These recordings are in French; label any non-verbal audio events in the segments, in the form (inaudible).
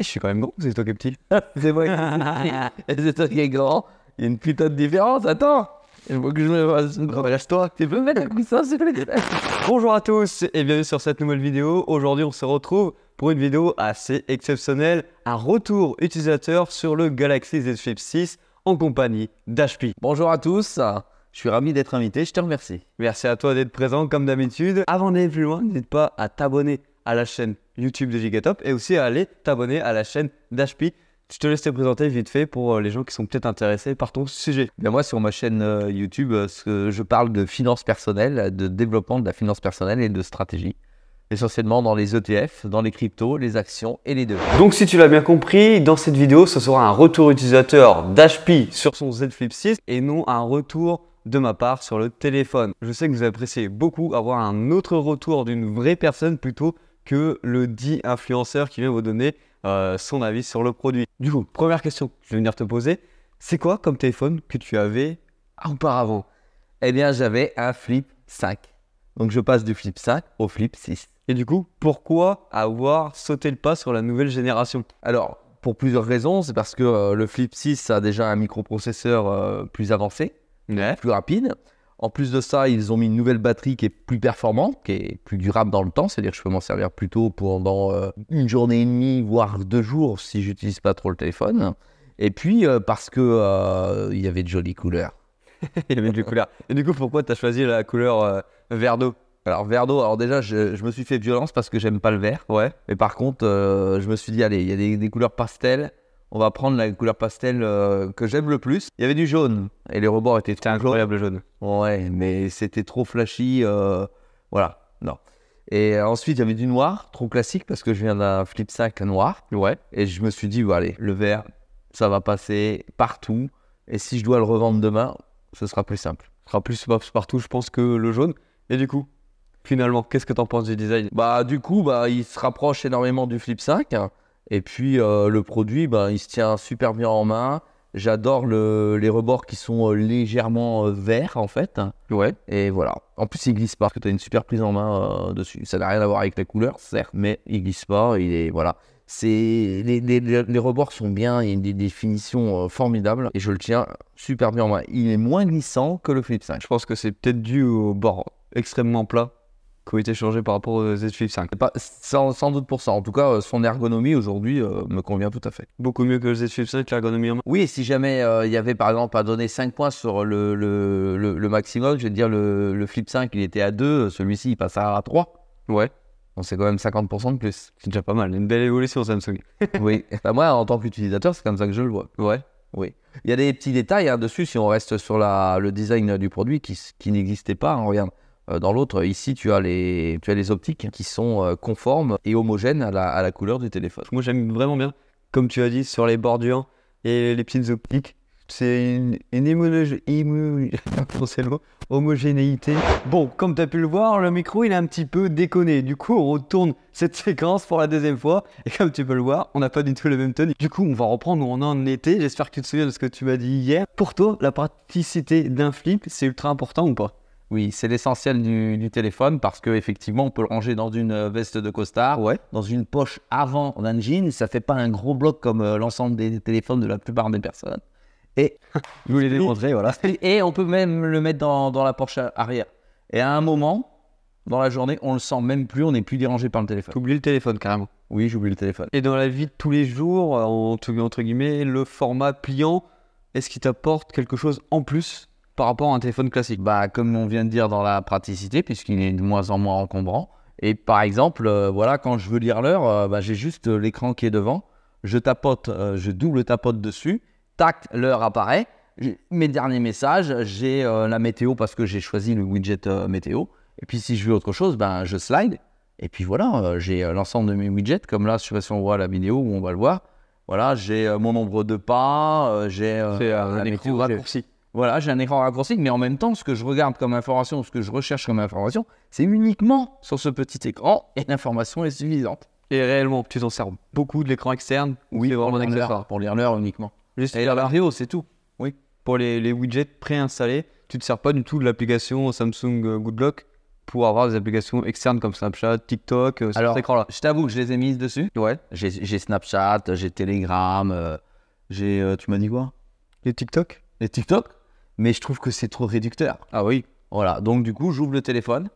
Eh, je suis quand même gros, c'est toi qui es petit. (laughs) c'est moi (laughs) c'est toi qui es grand. Il y a une putain de différence, attends. Je vois que je me fasse toi Tu peux mettre un coussin sur les (laughs) Bonjour à tous et bienvenue sur cette nouvelle vidéo. Aujourd'hui, on se retrouve pour une vidéo assez exceptionnelle. Un retour utilisateur sur le Galaxy Z Flip 6 en compagnie d'HP. Bonjour à tous. Je suis ravi d'être invité, je te remercie. Merci à toi d'être présent comme d'habitude. Avant d'aller plus loin, n'hésite pas à t'abonner à la chaîne YouTube de Gigatop et aussi à aller t'abonner à la chaîne d'HP. Je te laisse te présenter vite fait pour euh, les gens qui sont peut-être intéressés par ton sujet. Eh bien moi, sur ma chaîne euh, YouTube, euh, je parle de finances personnelles, de développement de la finance personnelle et de stratégie essentiellement dans les ETF, dans les cryptos, les actions et les deux. Donc si tu l'as bien compris, dans cette vidéo, ce sera un retour utilisateur d'HP sur son Z Flip 6 et non un retour de ma part sur le téléphone. Je sais que vous appréciez beaucoup avoir un autre retour d'une vraie personne plutôt que le dit influenceur qui vient vous donner euh, son avis sur le produit. Du coup, première question que je vais venir te poser, c'est quoi comme téléphone que tu avais auparavant Eh bien, j'avais un Flip 5. Donc, je passe du Flip 5 au Flip 6. Et du coup, pourquoi avoir sauté le pas sur la nouvelle génération Alors, pour plusieurs raisons. C'est parce que euh, le Flip 6 a déjà un microprocesseur euh, plus avancé, plus rapide. En plus de ça, ils ont mis une nouvelle batterie qui est plus performante, qui est plus durable dans le temps. C'est-à-dire que je peux m'en servir plutôt pendant euh, une journée et demie, voire deux jours, si j'utilise pas trop le téléphone. Et puis, euh, parce que euh, il y avait de jolies couleurs. (laughs) il y avait de jolies couleurs. Et du coup, pourquoi tu as choisi la couleur vert d'eau alors vert d'eau, alors déjà je, me suis fait violence parce que j'aime pas le vert, ouais. Mais par contre, je me suis dit allez, il y a des, des couleurs pastel, on va prendre la couleur pastel euh, que j'aime le plus. Il y avait du jaune et les rebords étaient incroyables incroyable jaune. Ouais, mais c'était trop flashy. Euh, voilà, non. Et ensuite, il y avait du noir, trop classique parce que je viens d'un flip 5 noir. Ouais. Et je me suis dit, voilà, allez, le vert, ça va passer partout. Et si je dois le revendre demain, ce sera plus simple. Ce sera plus partout, je pense, que le jaune. Et du coup, finalement, qu'est-ce que tu en penses du design Bah, du coup, bah, il se rapproche énormément du flip 5. Et puis euh, le produit, ben, il se tient super bien en main. J'adore les rebords qui sont euh, légèrement euh, verts en fait. Ouais. Et voilà. En plus, il glisse pas parce que tu as une super prise en main dessus. Ça n'a rien à voir avec la couleur, certes, mais il glisse pas. Il est voilà. C'est les, rebords sont bien. Il y a des, définitions finitions formidables et je le tiens super bien en main. Il est moins glissant que le flip 5. Je pense que c'est peut-être dû au bord extrêmement plat qui ont été changés par rapport au Z Flip 5. Pas, sans, doute pour ça. En tout cas, euh, son ergonomie aujourd'hui euh, me convient tout à fait. Beaucoup mieux que le Z Flip 5, l'ergonomie en Oui, si jamais euh, il y avait par exemple à donner 5 points sur le, le, le, maximum, je vais te dire le, le Flip 5, il était à 2, celui-ci il passe à 3. Ouais. On c'est quand même 50% de plus. C'est déjà pas mal. Une belle évolution Samsung. (laughs) (laughs) oui. Bah, moi, en tant qu'utilisateur, c'est comme ça que je le vois. Ouais. Oui. Il y a des petits détails hein, dessus si on reste sur la, le design du produit qui, qui n'existait pas. on hein, regarde, euh, dans l'autre, ici, tu as, les, tu as les optiques qui sont euh, conformes et homogènes à la, couleur du téléphone. Moi, j'aime vraiment bien, comme tu as dit, sur les bordures et les petites optiques. C'est une, (laughs) homogénéité. Bon, comme tu as pu le voir, le micro il est un petit peu déconné. Du coup, on retourne cette séquence pour la deuxième fois. Et comme tu peux le voir, on n'a pas du tout le même tonne. Du coup, on va reprendre où on en était. J'espère que tu te souviens de ce que tu m'as dit hier. Pour toi, la praticité d'un flip, c'est ultra important ou pas oui, c'est l'essentiel du, téléphone parce qu'effectivement, on peut le ranger dans une euh, veste de costard, ouais. dans une poche avant d'un jean. Ça fait pas un gros bloc comme euh, l'ensemble des téléphones de la plupart des personnes. Et (laughs) vous l'ai voilà. Et on peut même le mettre dans, la poche arrière. Et à un moment, dans la journée, on le sent même plus, on n'est plus dérangé par le téléphone. J'oublie le téléphone carrément. Oui, j'oublie le téléphone. Et dans la vie de tous les jours, entre, euh, entre guillemets, le format pliant, est-ce qu'il t'apporte quelque chose en plus par rapport à un téléphone classique bah, Comme on vient de dire dans la praticité, puisqu'il est de moins en moins encombrant. Et par exemple, euh, voilà, quand je veux lire l'heure, euh, bah, j'ai juste euh, l'écran qui est devant. Je tapote, je double tapote dessus. Tac, l'heure apparaît. Mes derniers messages, j'ai la météo parce que j'ai choisi le widget météo. Et puis si je veux autre chose, ben, je slide. Et puis voilà, j'ai l'ensemble de mes widgets, comme là, je ne sais pas si on voit la vidéo où on va le voir. Voilà, j'ai mon nombre de pas, j'ai euh, la raccourci. Voilà, j'ai un écran raccourci, mais en même temps, ce que je regarde comme information, ce que je recherche comme information, c'est uniquement sur ce petit écran et l'information est suffisante. Et réellement, tu t'en sers beaucoup de l'écran externe Oui, pour lire pour l'heure uniquement. Juste et la c'est tout. Oui. Pour les, widgets préinstallés, tu ne te sers pas du tout de l'application Samsung euh, Goodlock pour avoir des applications externes comme Snapchat, TikTok, euh, écran-là. Je t'avoue que je les ai mises dessus. Ouais. J'ai Snapchat, j'ai Telegram, euh, j'ai. Euh, tu m'as dit quoi Les TikTok Les TikTok mais je trouve que c'est trop réducteur. Ah oui. Voilà, donc du coup, j'ouvre le téléphone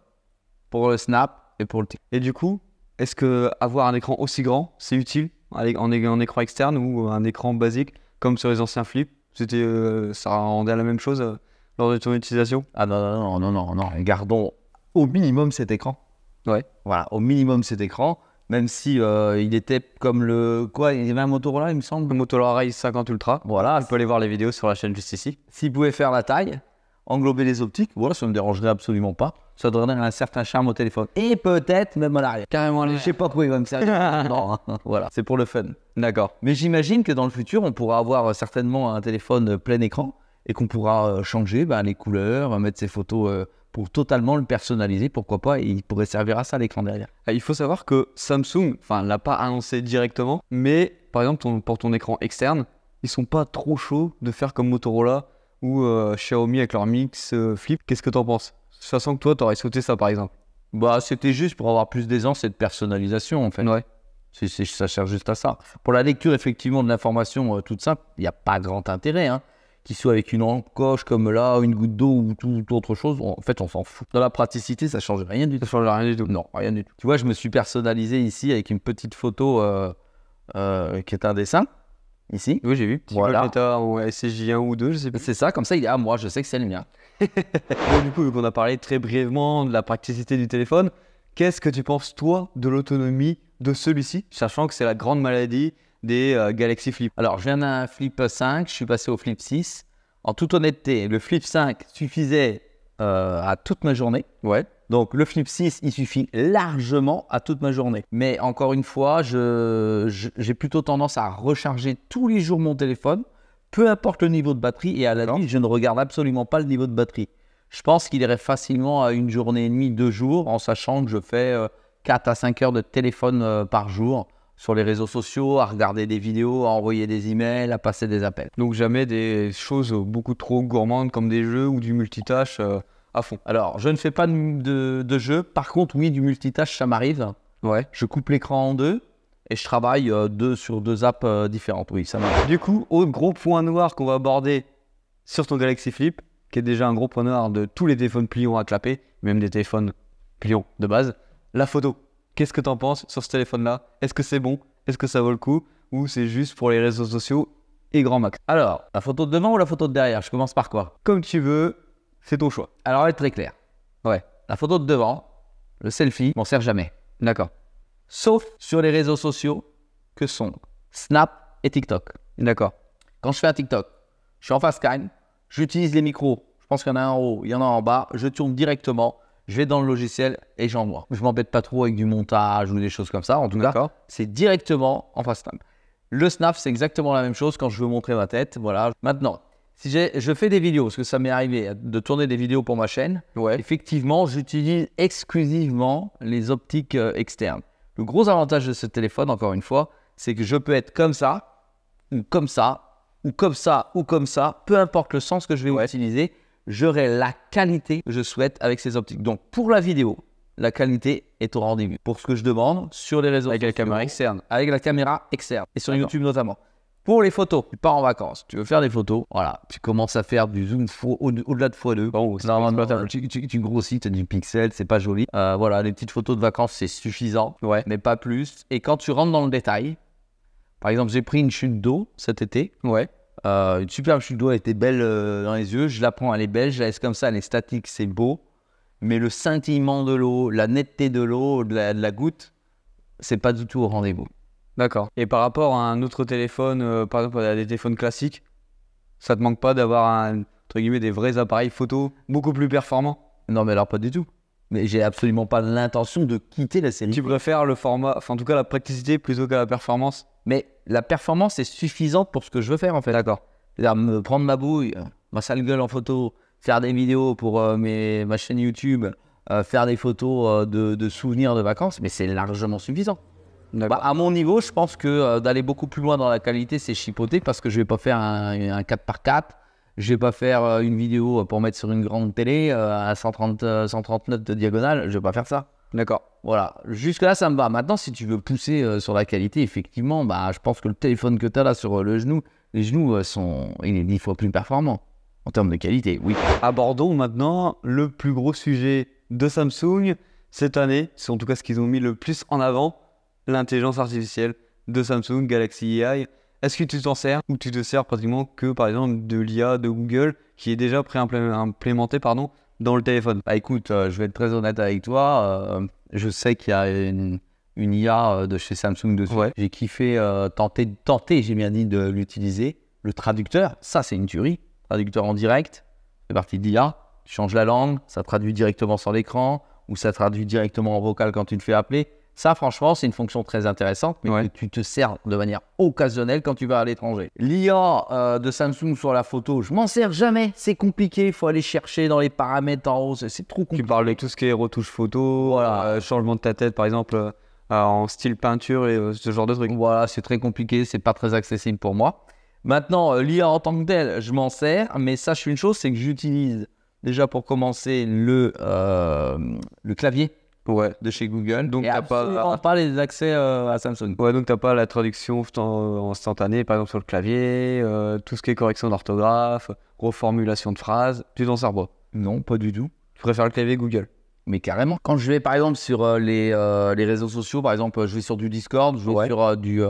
pour le Snap et pour le TikTok. Et du coup, est-ce que avoir un écran aussi grand, c'est utile en, écran externe ou un écran basique comme sur les anciens flips C'était, euh, ça rendait la même chose euh, lors de ton utilisation Ah non non non non non non, gardons au minimum cet écran. Ouais. Voilà, au minimum cet écran même si euh, il était comme le quoi il y avait un Motorola il me semble le Motorola Rail 50 Ultra voilà vous peux aller voir les vidéos sur la chaîne juste ici s'il pouvait faire la taille englober les optiques voilà ça ne me dérangerait absolument pas ça donnerait un certain charme au téléphone et peut-être même à l'arrière carrément je ne sais pas quoi il va me servir (laughs) non hein, voilà c'est pour le fun d'accord mais j'imagine que dans le futur on pourra avoir euh, certainement un téléphone euh, plein écran et qu'on pourra changer ben, les couleurs mettre ses photos pour totalement le personnaliser, pourquoi pas, et il pourrait servir à ça l'écran derrière. Ah, il faut savoir que Samsung, enfin, l'a pas annoncé directement, mais par exemple, pour ton écran externe, ils sont pas trop chauds de faire comme Motorola ou euh, Xiaomi avec leur Mix euh, Flip. Qu'est-ce que tu en penses sent que toi, tu aurais sauté ça par exemple. Bah, c'était juste pour avoir plus d'aisance et de personnalisation en fait. Ouais. ça sert juste à ça. Pour la lecture effectivement de l'information euh, toute simple, il n'y a pas grand intérêt. Hein. Qu'il soit avec une encoche comme là, une goutte d'eau ou tout, autre chose, en fait, on s'en fout. Dans la praticité, ça change rien du tout. Ça change rien du tout. Non, rien du tout. Tu vois, je me suis personnalisé ici avec une petite photo euh, euh, qui est un dessin. Ici. Oui, j'ai vu. voilà. ou 1 ou 2, je sais pas. C'est ça, comme ça, il est à ah, moi, je sais que c'est le mien. (laughs) du coup, vu qu'on a parlé très brièvement de la praticité du téléphone, qu'est-ce que tu penses, toi, de l'autonomie de celui-ci, sachant que c'est la grande maladie des euh, Galaxy Flip. Alors, je viens d'un Flip 5, je suis passé au Flip 6. En toute honnêteté, le Flip 5 suffisait euh, à toute ma journée. Ouais. Donc, le Flip 6, il suffit largement à toute ma journée. Mais encore une fois, j'ai plutôt tendance à recharger tous les jours mon téléphone, peu importe le niveau de batterie. Et à la limite, je ne regarde absolument pas le niveau de batterie. Je pense qu'il irait facilement à une journée et demie, deux jours, en sachant que je fais 4 euh, à 5 heures de téléphone par jour sur les réseaux sociaux, à regarder des vidéos, à envoyer des emails, à passer des appels. Donc jamais des choses beaucoup trop gourmandes comme des jeux ou du multitâche euh, à fond. Alors, je ne fais pas de, jeux. Par contre, oui, du multitâche, ça m'arrive. Ouais. Je coupe l'écran en deux et je travaille euh, deux, sur deux apps euh, différentes. Oui, ça m'arrive. Du coup, autre gros point noir qu'on va aborder sur ton Galaxy Flip, qui est déjà un gros point noir de tous les téléphones pliants à clapper, même des téléphones pliants de base, la photo. Qu'est-ce que en penses sur ce téléphone-là Est-ce que c'est bon Est-ce que ça vaut le coup Ou c'est juste pour les réseaux sociaux et grand max Alors, la photo de devant ou la photo de derrière Je commence par quoi Comme tu veux, c'est ton choix. Alors, être très clair. Ouais, la photo de devant, le selfie, m'en sert jamais. D'accord. Sauf sur les réseaux sociaux que sont Snap et TikTok. D'accord. Quand je fais un TikTok, je suis en face j'utilise les micros. Je pense qu'il y en a un en haut, il y en a un en bas. Je tourne directement je vais dans le logiciel et j'envoie. Je m'embête pas trop avec du montage ou des choses comme ça. En tout cas, c'est directement en face Le Snap, c'est exactement la même chose quand je veux montrer ma tête. Voilà. Maintenant, si je fais des vidéos, parce que ça m'est arrivé de tourner des vidéos pour ma chaîne, effectivement, j'utilise exclusivement les optiques euh, externes. Le gros avantage de ce téléphone, encore une fois, c'est que je peux être comme ça, ou comme ça, ou comme ça, ou comme ça, peu importe le sens que je vais utiliser j'aurai la qualité que je souhaite avec ces optiques. Donc pour la vidéo, la qualité est au rendez-vous. Pour ce que je demande sur les réseaux Avec la caméra externe. Avec la caméra externe. Et sur YouTube notamment. Pour les photos, tu pars en vacances, tu veux faire des photos, voilà, tu commences à faire du zoom au-delà de x2. Bon, tu, grossis, tu as du pixel, c'est pas joli. Euh, voilà, les petites photos de vacances, c'est suffisant, ouais. mais pas plus. Et quand tu rentres dans le détail, par exemple, j'ai pris une chute d'eau cet été. Ouais. Euh, une superbe chute d'eau, était belle euh, dans les yeux. Je la prends, elle est belle, je la laisse comme ça, elle est statique, c'est beau. Mais le scintillement de l'eau, la netteté de l'eau, de, la, goutte, c'est pas du tout au rendez-vous. D'accord. Et par rapport à un autre téléphone, euh, par exemple à des téléphones classiques, ça te manque pas d'avoir entre guillemets des vrais appareils photo beaucoup plus performants Non, mais alors pas du tout. Mais j'ai absolument pas l'intention de quitter la série. Tu préfères le format, enfin en tout cas la praticité plutôt qu'à la performance Mais la performance est suffisante pour ce que je veux faire en fait. D'accord. cest me prendre ma bouille, ma sale gueule en photo, faire des vidéos pour euh, mes, ma chaîne YouTube, euh, faire des photos euh, de, de, souvenirs de vacances, mais c'est largement suffisant. Bah, à mon niveau, je pense que d'aller beaucoup plus loin dans la qualité, c'est chipoter parce que je ne vais pas faire un, un 4x4, je vais pas faire une vidéo pour mettre sur une grande télé à 130, 139 de diagonale, je ne vais pas faire ça. D'accord. Voilà, jusque-là, ça me va. Maintenant, si tu veux pousser euh, sur la qualité, effectivement, bah, je pense que le téléphone que tu as là sur euh, le genou, les genoux euh, sont, il est dix fois plus performant en termes de qualité, oui. Abordons maintenant le plus gros sujet de Samsung cette année. C'est en tout cas ce qu'ils ont mis le plus en avant, l'intelligence artificielle de Samsung Galaxy AI. Est-ce que tu t'en sers ou tu te sers pratiquement que par exemple de l'IA de Google qui est déjà préimplémentée pardon, dans le téléphone. Bah, écoute, euh, je vais être très honnête avec toi. Euh, je sais qu'il y a une, IA euh, de chez Samsung dessus. J'ai kiffé tenter, tenter j'ai bien dit, de l'utiliser. Le traducteur, ça, c'est une tuerie. Traducteur en direct, c'est parti de l'IA. Tu changes la langue, ça traduit directement sur l'écran ou ça traduit directement en vocal quand tu le fais appeler. Ça, franchement, c'est une fonction très intéressante, mais tu te sers de manière occasionnelle quand tu vas à l'étranger. L'IA euh, de Samsung sur la photo, je m'en sers jamais. C'est compliqué. Il faut aller chercher dans les paramètres en haut. C'est trop compliqué. Tu parles de tout ce qui est retouche photo, euh, changement de ta tête, par exemple, euh, en style peinture et ce genre de trucs. Voilà, c'est très compliqué. C'est pas très accessible pour moi. Maintenant, l'IA en tant que telle, je m'en sers, mais ça, je sache une chose, c'est que j'utilise déjà pour commencer le, le clavier Ouais, de chez Google. Donc, t'as pas. les accès euh, à Samsung. Ouais, donc t'as pas la traduction euh, instantanée, par exemple sur le clavier, euh, tout ce qui est correction d'orthographe, reformulation de phrases. Tu t'en sers Non, pas du tout. Tu préfères le clavier Google mais carrément. Quand je vais par exemple sur les, réseaux sociaux, par exemple, je vais sur du Discord, je vais sur du,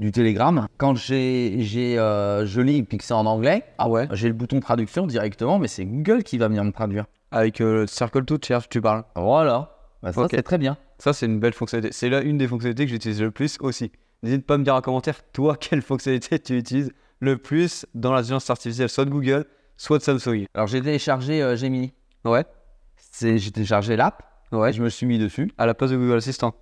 du Telegram. Quand j'ai, j'ai, je lis et que c'est en anglais, ah ouais. j'ai le bouton traduction directement, mais c'est Google qui va venir me traduire avec euh, Circle to tu parles. Voilà. Bah, ça, c'est très bien. Ça, c'est une belle fonctionnalité. C'est là une des fonctionnalités que j'utilise le plus aussi. N'hésite pas à me dire en commentaire, toi, (laughs) quelle fonctionnalité tu utilises le plus dans l'intelligence artificielle, soit de Google, soit de Samsung. Alors, j'ai téléchargé euh, Gemini. Ouais. J'ai téléchargé l'app. Ouais. Je me suis mis dessus. À la place de Google Assistant.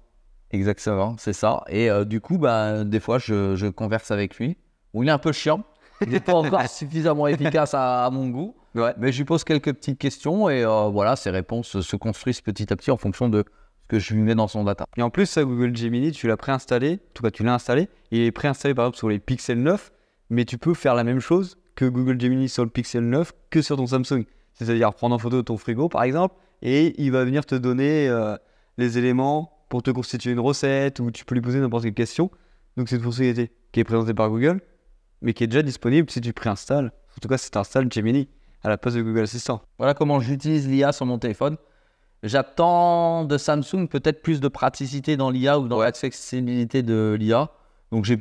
Exactement, c'est ça. Et euh, du coup, bah, des fois, je, je converse avec lui. Où il est un peu chiant. Il n'est pas encore (laughs) suffisamment efficace à mon goût. Ouais, mais je lui pose quelques petites questions et euh, voilà, ses réponses se construisent petit à petit en fonction de ce que je lui mets dans son data. Et en plus, ça, Google Gemini, tu l'as préinstallé, en tout cas, tu l'as installé, il est préinstallé par exemple sur les Pixel 9, mais tu peux faire la même chose que Google Gemini sur le Pixel 9 que sur ton Samsung. C'est-à-dire prendre en photo ton frigo par exemple, et il va venir te donner euh, les éléments pour te constituer une recette ou tu peux lui poser n'importe quelle question. Donc c'est une fonctionnalité qui est présentée par Google, mais qui est déjà disponible si tu préinstalles. En tout cas, si tu installes Gemini à la place de Google Assistant. Voilà comment j'utilise l'IA sur mon téléphone. J'attends de Samsung peut-être plus de praticité dans l'IA ou dans l'accessibilité de l'IA. Donc je ne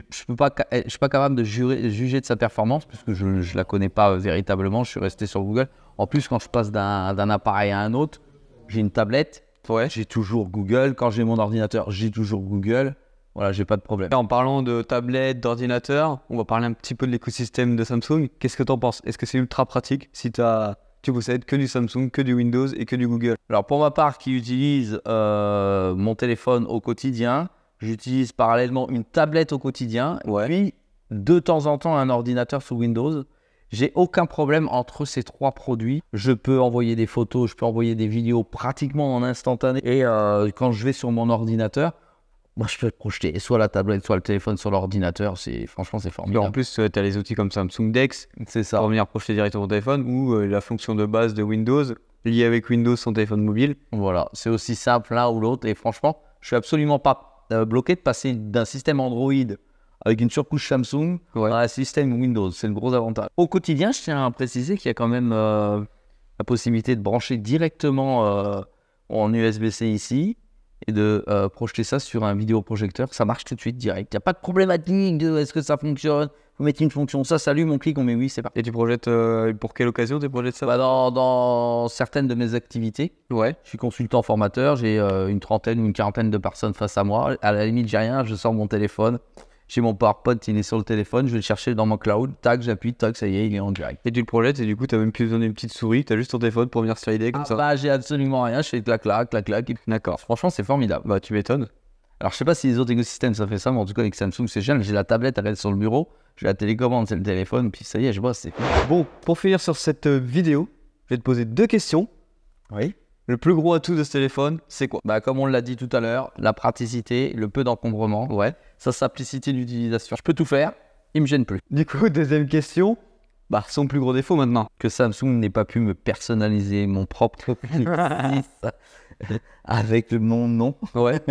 eh, suis pas capable de juger de sa performance puisque je ne la connais pas euh, véritablement. Je suis resté sur Google. En plus, quand je passe d'un appareil à un autre, j'ai une tablette, ouais. j'ai toujours Google. Quand j'ai mon ordinateur, j'ai toujours Google. Voilà, j'ai pas de problème. En parlant de tablette, d'ordinateur, on va parler un petit peu de l'écosystème de Samsung. Qu'est-ce que tu en penses Est-ce que c'est ultra pratique si tu tu possèdes que du Samsung, que du Windows et que du Google. Alors pour ma part qui utilise euh, mon téléphone au quotidien, j'utilise parallèlement une tablette au quotidien, puis de temps en temps un ordinateur sous Windows. J'ai aucun problème entre ces trois produits. Je peux envoyer des photos, je peux envoyer des vidéos pratiquement en instantané. Et euh, quand je vais sur mon ordinateur, moi je peux projeter soit la tablette, soit le téléphone, sur l'ordinateur. C'est franchement c'est formidable. en plus, euh, tu as les outils comme Samsung Dex, c'est ça, pour venir projeter directement au téléphone ou euh, la fonction de base de Windows liée avec Windows son téléphone mobile. Voilà, c'est aussi simple l'un ou l'autre. Et franchement, je suis absolument pas euh, bloqué de passer d'un système Android avec une surcouche Samsung à un système Windows. C'est le gros avantage. Au quotidien, je tiens à préciser qu'il y a quand même la possibilité de brancher directement en USB-C ici et de euh, projeter ça sur un vidéoprojecteur. Ça marche tout de suite direct. Il n'y a pas de problématique de est-ce que ça fonctionne Vous mettez une fonction, ça s'allume, on clique, on met oui, c'est parti. Et tu projettes euh, pour quelle occasion tu projettes ça bah, dans, certaines de mes activités. Ouais. Je suis consultant formateur, j'ai euh, une trentaine ou une quarantaine de personnes face à moi. À la limite, j'ai rien, je sors mon téléphone j'ai mon PowerPoint, il est sur le téléphone, je vais le chercher dans mon cloud, tac, j'appuie, tac, ça y est, il est en direct. Et tu le projettes et du coup, tu n'as même plus besoin d'une petite souris, tu as juste ton téléphone pour venir slider comme ah, ça. Bah, j'ai absolument rien, je fais clac, clac, clac, clac. D'accord. Franchement, c'est formidable. Bah, tu m'étonnes. Alors, je sais pas si les autres écosystèmes ça fait ça, mais en tout cas, avec Samsung, c'est génial. J'ai la tablette, elle est sur le bureau, j'ai la télécommande, c'est le téléphone, puis ça y est, je bosse, c'est. Bon, pour finir sur cette euh, vidéo, je vais te poser deux questions. Oui. Le plus gros atout de ce téléphone, c'est quoi bah, Comme on l'a dit tout à l'heure, la praticité, le peu d'encombrement, ouais. sa simplicité d'utilisation. Je peux tout faire, il me gêne plus. Du coup, (laughs) deuxième question, bah, son plus gros défaut maintenant Que Samsung n'ait pas pu me personnaliser mon propre (laughs) (laughs) avec mon nom. Ouais.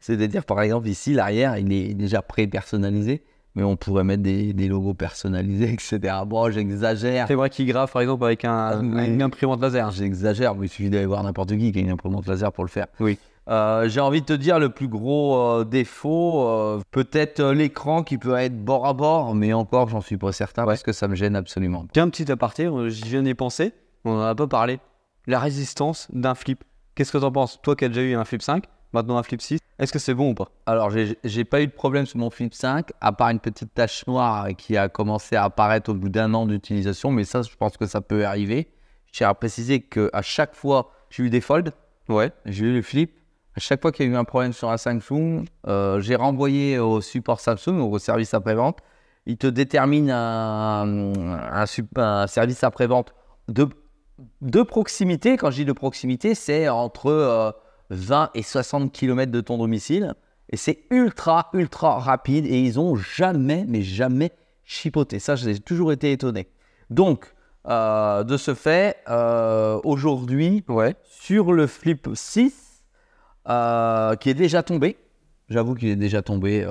C'est-à-dire, par exemple, ici, l'arrière, il est déjà pré-personnalisé mais on pourrait mettre des, logos personnalisés, (laughs) etc. Bon, j'exagère. C'est vrai qu'il grave, par exemple, avec un, ah, une imprimante laser. J'exagère, mais il suffit d'aller voir n'importe qui qui a une imprimante laser pour le faire. Oui. Euh, j'ai envie de te dire le plus gros euh, défaut, euh, peut-être l'écran qui peut être bord à bord, mais encore, j'en suis pas certain parce que ça me gêne absolument. Tiens, petit aparté, j'y viens d'y penser, on en a pas parlé. La résistance d'un flip. Qu'est-ce que t'en penses Toi qui as déjà eu un flip 5, maintenant un flip 6. Est-ce que c'est bon ou pas Alors, j'ai pas eu de problème sur mon flip 5, à part une petite tache noire qui a commencé à apparaître au bout d'un an d'utilisation, mais ça, je pense que ça peut arriver. Je tiens à préciser qu'à chaque fois, j'ai eu des folds. Ouais. J'ai eu le flip. À chaque fois qu'il y a eu un problème sur un Samsung, euh, j'ai renvoyé au support Samsung, au service après-vente. Il te détermine un, service après-vente de, de proximité. Quand je dis de proximité, c'est entre. Euh, 20 et 60 km de ton domicile. Et c'est ultra, ultra rapide et ils ont jamais, mais jamais chipoté. Ça, j'ai toujours été étonné. Donc, euh, de ce fait, euh, aujourd'hui, sur le Flip 6, euh, qui est déjà tombé, j'avoue qu'il est déjà tombé,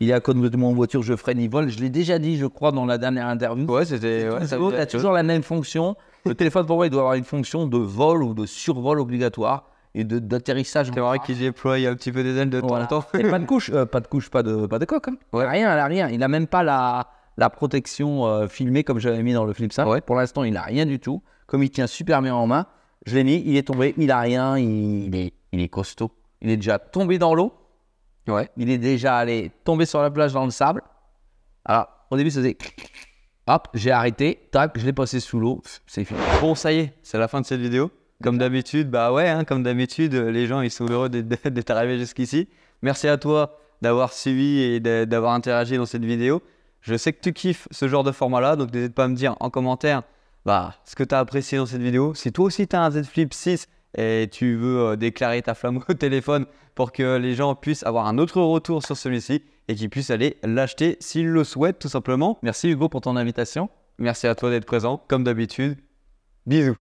il est à côté de mon voiture, je freine, il vole. Je l'ai déjà dit, je crois, dans la dernière interview. Ouais, c'était. il a toujours la même fonction. Le téléphone, pour moi, il doit avoir une fonction de vol ou de survol obligatoire et d'atterrissage. C'est vrai qu'il déploie un petit peu des ailes de temps en temps. pas de couche, euh, pas de couche, pas de, pas de coque. Hein. Rien, il a rien. Il n'a même pas la, la protection euh, filmée comme j'avais mis dans le flip 5. Pour l'instant, il n'a rien du tout. Comme il tient super bien en main, je l'ai mis, il est tombé, il n'a rien, il, est, il est costaud. Il est déjà tombé dans l'eau. Ouais. Il est déjà allé tomber sur la plage dans le sable. Alors, au début, ça faisait Hop, j'ai arrêté, tac, je l'ai passé sous l'eau, c'est fini. Bon, ça y est, c'est la fin de cette vidéo. Comme d'habitude, bah ouais, hein, comme d'habitude, euh, les gens ils sont heureux d'être arrivés jusqu'ici. Merci à toi d'avoir suivi et d'avoir interagi dans cette vidéo. Je sais que tu kiffes ce genre de format-là, donc n'hésite pas à me dire en commentaire bah, ce que tu as apprécié dans cette vidéo. Si toi aussi tu as un Z Flip 6 et tu veux euh, déclarer ta flamme (laughs) au téléphone pour que les gens puissent avoir un autre retour sur celui-ci et qu'ils puissent aller l'acheter s'ils le souhaitent tout simplement. Merci Hugo pour ton invitation. Merci à toi d'être présent comme d'habitude. Bisous.